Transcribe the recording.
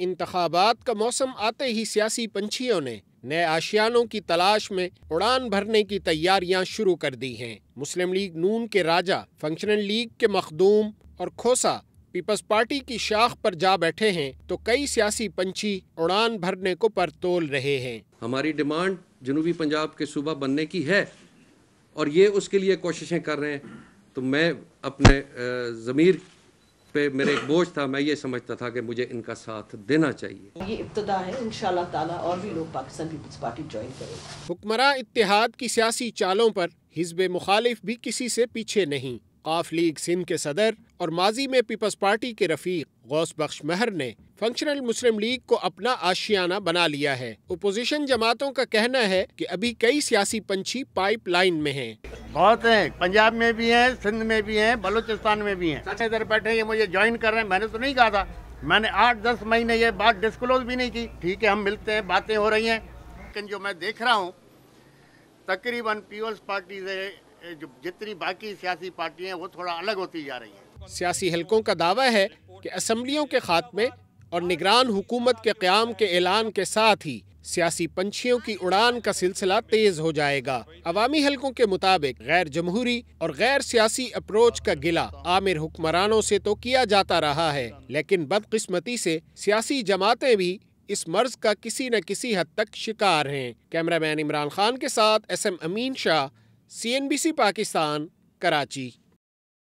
इंतबात का मौसम आते ही सियासी पंछियों ने नए आशियानों की तलाश में उड़ान भरने की तैयारियां शुरू कर दी हैं मुस्लिम लीग नून के राजा फंक्शनल लीग के मखदूम और खोसा पीपल्स पार्टी की शाख पर जा बैठे हैं तो कई सियासी पंछी उड़ान भरने को परतोल रहे हैं हमारी डिमांड जनूबी पंजाब के सूबा बनने की है और ये उसके लिए कोशिशें कर रहे हैं तो मैं अपने ज़मीर पे मेरे एक बोझ था मैं ये समझता था कि मुझे इनका साथ देना चाहिए ये इब्तदा है इन ताला और भी लोग पाकिस्तान पीपल्स पार्टी ज्वाइन करेंगे हुक्मरान इतिहाद की सियासी चालों पर हिजब मुखालिफ भी किसी से पीछे नहीं काफ लीग सिंध के सदर और माजी में पीपल्स पार्टी के रफीक गौस बख्श महर ने फंक्शनल मुस्लिम लीग को अपना आशियाना बना लिया है अपोजिशन जमातों का कहना है कि अभी कई सियासी पंछी पाइप लाइन में हैं। बहुत हैं पंजाब में भी हैं सिंध में भी हैं बलूचिस्तान में भी हैं इधर बैठे ये मुझे ज्वाइन कर रहे हैं मैंने तो नहीं कहा था मैंने आठ दस महीने ये बात डिस्कलोज भी नहीं की ठीक है हम मिलते हैं बातें हो रही हैं लेकिन जो मैं देख रहा हूँ तकरीबन पीपल्स पार्टी से जो जितनी बाकी सियासी पार्टियां वो थोड़ा अलग होती जा रही है सियासी हलकों का दावा है कि असम्बलियों के खात्मे और निगरान हुकूमत के क्याम के ऐलान के साथ ही सियासी पंछियों की उड़ान का सिलसिला तेज हो जाएगा अवामी हलकों के मुताबिक गैर जमहूरी और गैर सियासी अप्रोच का गिला आमिर हुक्मरानों से तो किया जाता रहा है लेकिन बदकिस्मती से सियासी जमातें भी इस मर्ज का किसी न किसी हद तक शिकार हैं कैमरामैन इमरान खान के साथ S M Amin Shah CNBC Pakistan Karachi